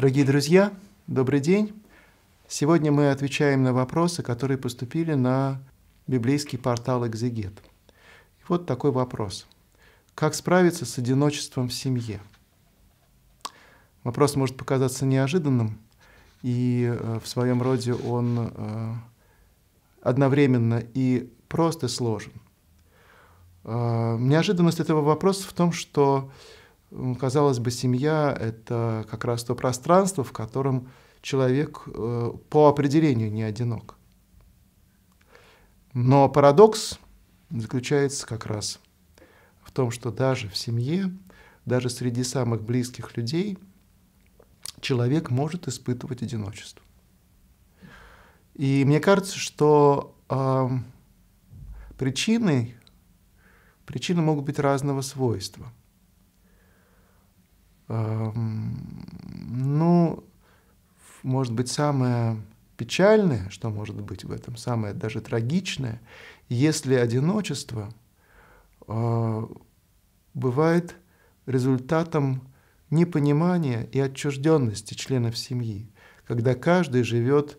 Дорогие друзья, добрый день. Сегодня мы отвечаем на вопросы, которые поступили на библейский портал «Экзегет». И вот такой вопрос. Как справиться с одиночеством в семье? Вопрос может показаться неожиданным, и э, в своем роде он э, одновременно и прост и сложен. Э, неожиданность этого вопроса в том, что Казалось бы, семья — это как раз то пространство, в котором человек э, по определению не одинок. Но парадокс заключается как раз в том, что даже в семье, даже среди самых близких людей человек может испытывать одиночество. И мне кажется, что э, причины, причины могут быть разного свойства – Эм, ну, может быть, самое печальное, что может быть в этом, самое даже трагичное, если одиночество э, бывает результатом непонимания и отчужденности членов семьи, когда каждый живет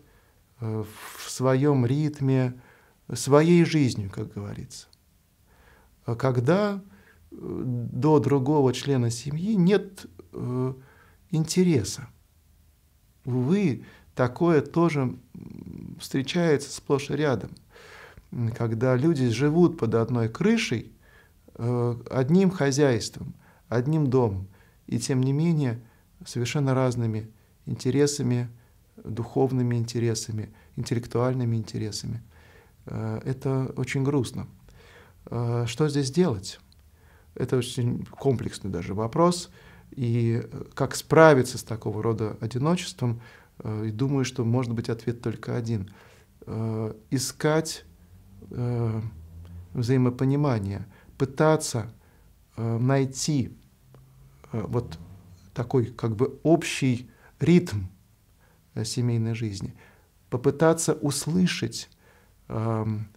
э, в своем ритме, своей жизнью, как говорится. А когда э, до другого члена семьи нет Э, интереса. Увы, такое тоже встречается сплошь и рядом, когда люди живут под одной крышей, э, одним хозяйством, одним домом, и тем не менее совершенно разными интересами, духовными интересами, интеллектуальными интересами. Э, это очень грустно. Что здесь делать? Это очень комплексный даже вопрос и э, как справиться с такого рода одиночеством, э, и думаю, что может быть ответ только один. Э, искать взаимопонимание, пытаться найти вот такой как бы общий ритм семейной жизни, попытаться услышать эм,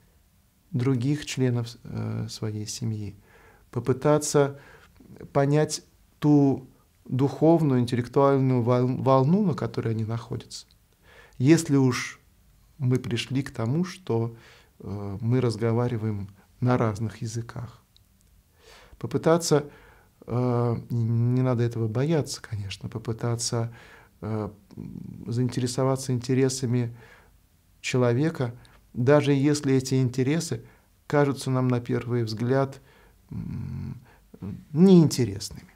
других членов своей семьи, попытаться понять ту духовную, интеллектуальную волну, на которой они находятся. Если уж мы пришли к тому, что э, мы разговариваем на разных языках. Попытаться, э, не надо этого бояться, конечно, попытаться э, заинтересоваться интересами человека, даже если эти интересы кажутся нам на первый взгляд неинтересными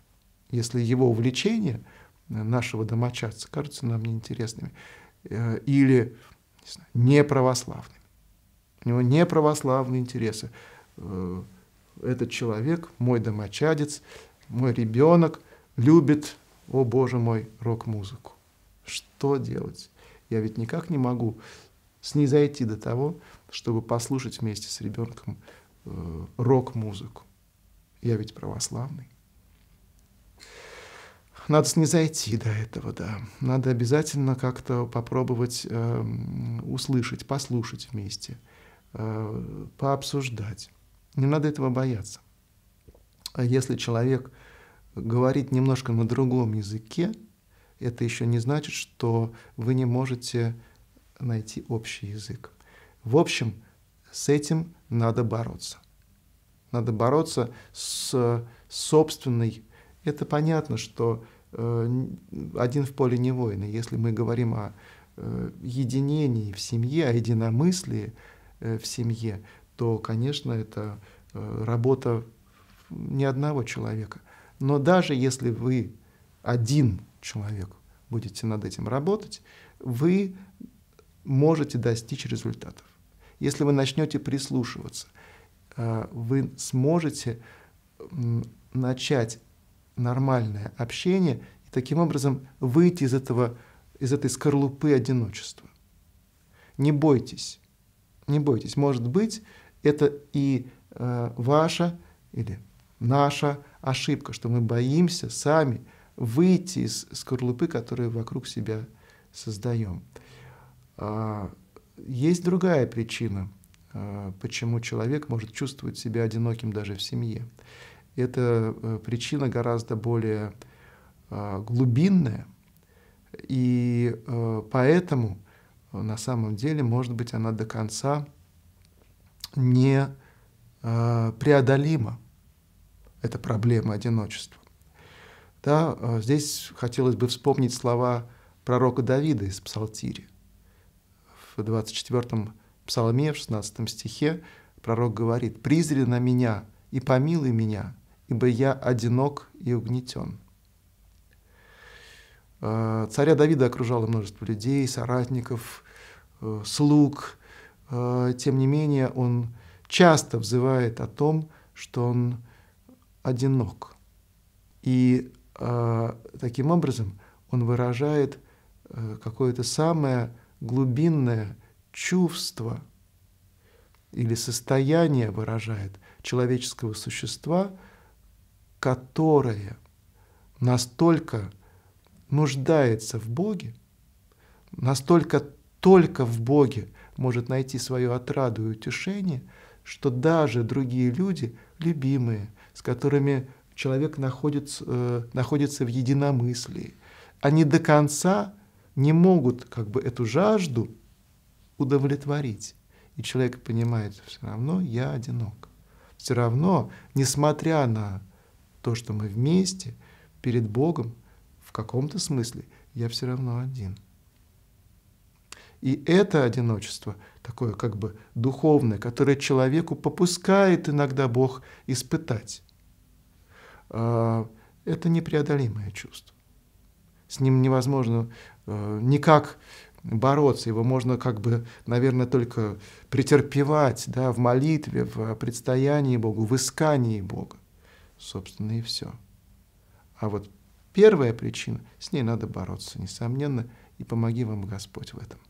если его увлечения э, нашего домочадца кажутся нам неинтересными, э, или не знаю, неправославными. У него неправославные интересы. Э, этот человек, мой домочадец, мой ребенок любит, о боже мой, рок-музыку. Что делать? Я ведь никак не могу снизойти до того, чтобы послушать вместе с ребенком рок-музыку. Я ведь православный надо снизойти до этого, да. Надо обязательно как-то попробовать э, услышать, послушать вместе, э, пообсуждать. Не надо этого бояться. А если человек говорит немножко на другом языке, это еще не значит, что вы не можете найти общий язык. В общем, с этим надо бороться. Надо бороться с собственной... Это понятно, что Э, один в поле не воин. И если мы говорим о э, единении в семье, о единомыслии э, в семье, то, конечно, это работа не одного человека. Но даже если вы один человек будете над этим работать, вы можете достичь результатов. Если вы начнете прислушиваться, вы сможете начать нормальное общение и таким образом выйти из, этого, из этой скорлупы одиночества. Не бойтесь, не бойтесь. Может быть, это и э, ваша или наша ошибка, что мы боимся сами выйти из скорлупы, которую вокруг себя создаем. А, есть другая причина, а, почему человек может чувствовать себя одиноким даже в семье это э, причина гораздо более э, глубинная, и э, поэтому на самом деле, может быть, она до конца не преодолима, эта проблема одиночества. Да, здесь хотелось бы вспомнить слова пророка Давида из Псалтири. В 24-м псалме, в 16 стихе пророк говорит «Призри на меня и помилуй меня, ибо я одинок и угнетен». Э, царя Давида окружало множество людей, соратников, э, слуг. Э, тем не менее, он часто взывает о том, что он одинок. И таким образом он выражает какое-то самое глубинное чувство или состояние выражает человеческого существа – которое настолько нуждается в Боге, настолько только в Боге может найти свою отраду и утешение, что даже другие люди, любимые, с которыми человек находится, э, находится в единомыслии, они до конца не могут как бы эту жажду удовлетворить. И человек понимает, все равно я одинок. Все равно, несмотря на то, что мы вместе перед Богом, в каком-то смысле я все равно один. И это одиночество, такое как бы духовное, которое человеку попускает иногда Бог испытать, а, это непреодолимое чувство. С ним невозможно а, никак бороться, его можно как бы, наверное, только претерпевать да, в молитве, в а, предстоянии Богу, в искании Бога собственно, и все. А вот первая причина, с ней надо бороться, несомненно, и помоги вам Господь в этом.